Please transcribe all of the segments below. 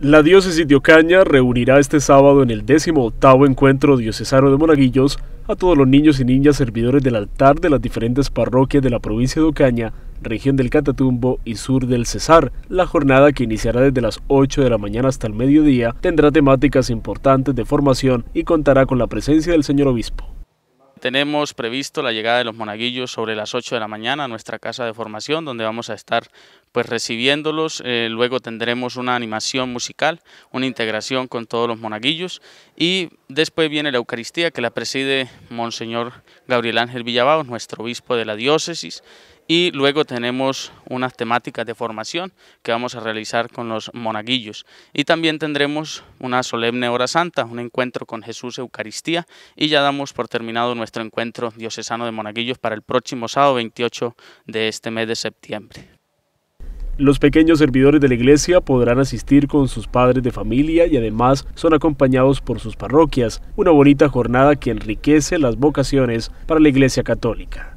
La diócesis de Ocaña reunirá este sábado en el 18 encuentro diocesano de Monaguillos a todos los niños y niñas servidores del altar de las diferentes parroquias de la provincia de Ocaña, región del Catatumbo y sur del Cesar. La jornada, que iniciará desde las 8 de la mañana hasta el mediodía, tendrá temáticas importantes de formación y contará con la presencia del señor obispo tenemos previsto la llegada de los monaguillos sobre las 8 de la mañana a nuestra casa de formación, donde vamos a estar pues recibiéndolos. Eh, luego tendremos una animación musical, una integración con todos los monaguillos y después viene la Eucaristía que la preside Monseñor Gabriel Ángel Villabao, nuestro obispo de la diócesis y luego tenemos unas temáticas de formación que vamos a realizar con los monaguillos y también tendremos una solemne hora santa, un encuentro con Jesús Eucaristía y ya damos por terminado nuestro encuentro diocesano de monaguillos para el próximo sábado 28 de este mes de septiembre. Los pequeños servidores de la iglesia podrán asistir con sus padres de familia y además son acompañados por sus parroquias, una bonita jornada que enriquece las vocaciones para la iglesia católica.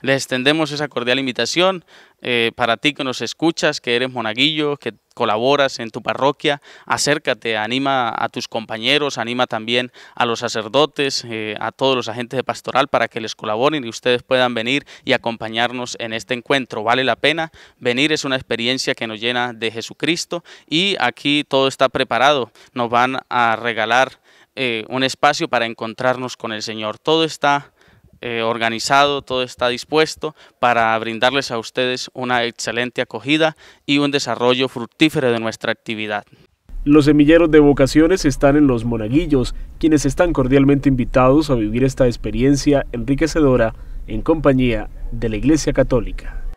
Les extendemos esa cordial invitación eh, para ti que nos escuchas, que eres monaguillo, que colaboras en tu parroquia, acércate, anima a tus compañeros, anima también a los sacerdotes, eh, a todos los agentes de pastoral para que les colaboren y ustedes puedan venir y acompañarnos en este encuentro. Vale la pena venir, es una experiencia que nos llena de Jesucristo y aquí todo está preparado. Nos van a regalar eh, un espacio para encontrarnos con el Señor. Todo está eh, organizado, todo está dispuesto para brindarles a ustedes una excelente acogida y un desarrollo fructífero de nuestra actividad. Los semilleros de vocaciones están en los monaguillos, quienes están cordialmente invitados a vivir esta experiencia enriquecedora en compañía de la Iglesia Católica.